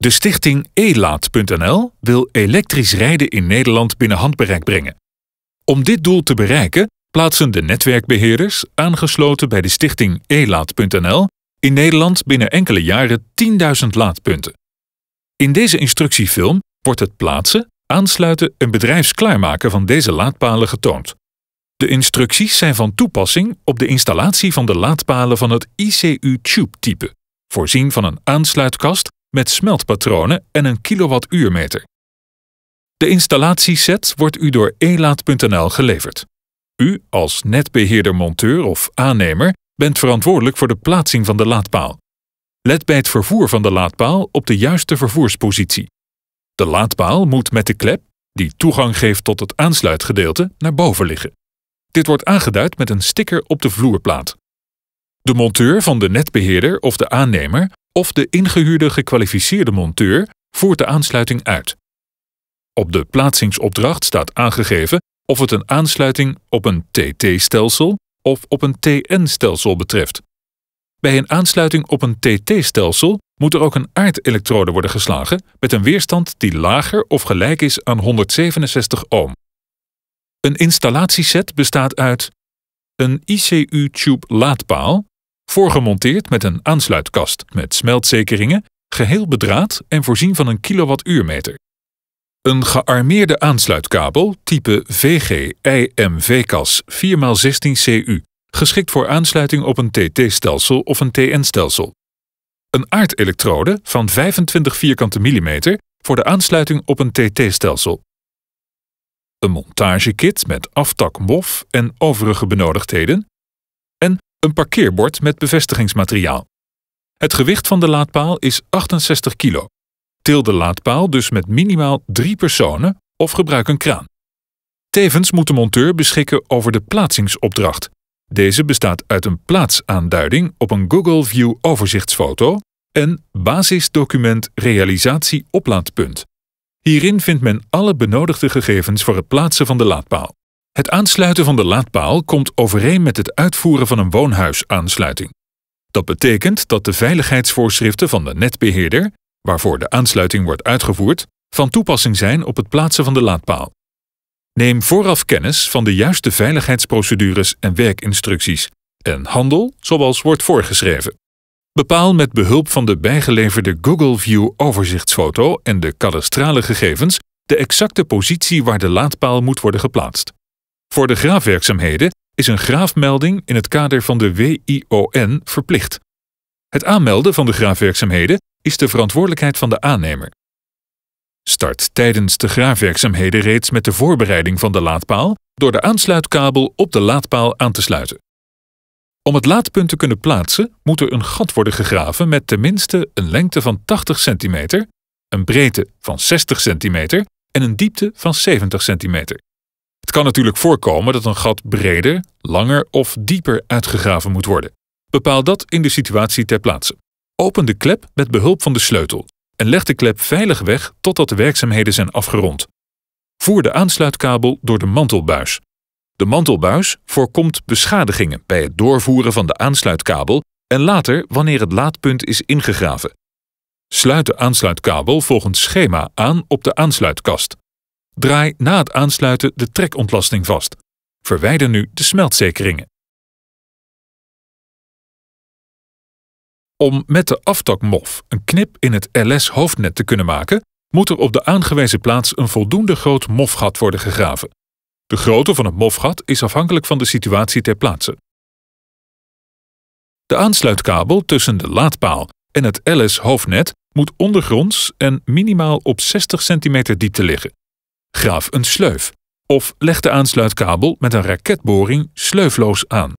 De stichting elaat.nl wil elektrisch rijden in Nederland binnen handbereik brengen. Om dit doel te bereiken plaatsen de netwerkbeheerders, aangesloten bij de stichting elaat.nl, in Nederland binnen enkele jaren 10.000 laadpunten. In deze instructiefilm wordt het plaatsen, aansluiten en bedrijfsklaarmaken van deze laadpalen getoond. De instructies zijn van toepassing op de installatie van de laadpalen van het ICU Tube-type, voorzien van een aansluitkast met smeltpatronen en een kilowattuurmeter. De installatieset wordt u door elaat.nl geleverd. U, als netbeheerder-monteur of aannemer, bent verantwoordelijk voor de plaatsing van de laadpaal. Let bij het vervoer van de laadpaal op de juiste vervoerspositie. De laadpaal moet met de klep, die toegang geeft tot het aansluitgedeelte, naar boven liggen. Dit wordt aangeduid met een sticker op de vloerplaat. De monteur van de netbeheerder of de aannemer of de ingehuurde gekwalificeerde monteur voert de aansluiting uit. Op de plaatsingsopdracht staat aangegeven of het een aansluiting op een TT-stelsel of op een TN-stelsel betreft. Bij een aansluiting op een TT-stelsel moet er ook een aardelektrode worden geslagen met een weerstand die lager of gelijk is aan 167 ohm. Een installatieset bestaat uit een ICU-tube laadpaal voorgemonteerd met een aansluitkast met smeltzekeringen, geheel bedraad en voorzien van een kilowattuurmeter. Een gearmeerde aansluitkabel type vg kas 4 4x16CU, geschikt voor aansluiting op een TT-stelsel of een TN-stelsel. Een aardelektrode van 25 vierkante millimeter voor de aansluiting op een TT-stelsel. Een montagekit met aftak MOF en overige benodigdheden een parkeerbord met bevestigingsmateriaal. Het gewicht van de laadpaal is 68 kilo. Til de laadpaal dus met minimaal drie personen of gebruik een kraan. Tevens moet de monteur beschikken over de plaatsingsopdracht. Deze bestaat uit een plaatsaanduiding op een Google View overzichtsfoto en basisdocument realisatie oplaadpunt. Hierin vindt men alle benodigde gegevens voor het plaatsen van de laadpaal. Het aansluiten van de laadpaal komt overeen met het uitvoeren van een woonhuisaansluiting. Dat betekent dat de veiligheidsvoorschriften van de netbeheerder, waarvoor de aansluiting wordt uitgevoerd, van toepassing zijn op het plaatsen van de laadpaal. Neem vooraf kennis van de juiste veiligheidsprocedures en werkinstructies en handel zoals wordt voorgeschreven. Bepaal met behulp van de bijgeleverde Google View overzichtsfoto en de kadastrale gegevens de exacte positie waar de laadpaal moet worden geplaatst. Voor de graafwerkzaamheden is een graafmelding in het kader van de WION verplicht. Het aanmelden van de graafwerkzaamheden is de verantwoordelijkheid van de aannemer. Start tijdens de graafwerkzaamheden reeds met de voorbereiding van de laadpaal door de aansluitkabel op de laadpaal aan te sluiten. Om het laadpunt te kunnen plaatsen moet er een gat worden gegraven met tenminste een lengte van 80 cm, een breedte van 60 cm en een diepte van 70 cm. Het kan natuurlijk voorkomen dat een gat breder, langer of dieper uitgegraven moet worden. Bepaal dat in de situatie ter plaatse. Open de klep met behulp van de sleutel en leg de klep veilig weg totdat de werkzaamheden zijn afgerond. Voer de aansluitkabel door de mantelbuis. De mantelbuis voorkomt beschadigingen bij het doorvoeren van de aansluitkabel en later wanneer het laadpunt is ingegraven. Sluit de aansluitkabel volgens schema aan op de aansluitkast. Draai na het aansluiten de trekontlasting vast. Verwijder nu de smeltzekeringen. Om met de aftakmof een knip in het LS-hoofdnet te kunnen maken, moet er op de aangewezen plaats een voldoende groot mofgat worden gegraven. De grootte van het mofgat is afhankelijk van de situatie ter plaatse. De aansluitkabel tussen de laadpaal en het LS-hoofdnet moet ondergronds en minimaal op 60 cm diepte liggen graaf een sleuf of leg de aansluitkabel met een raketboring sleufloos aan.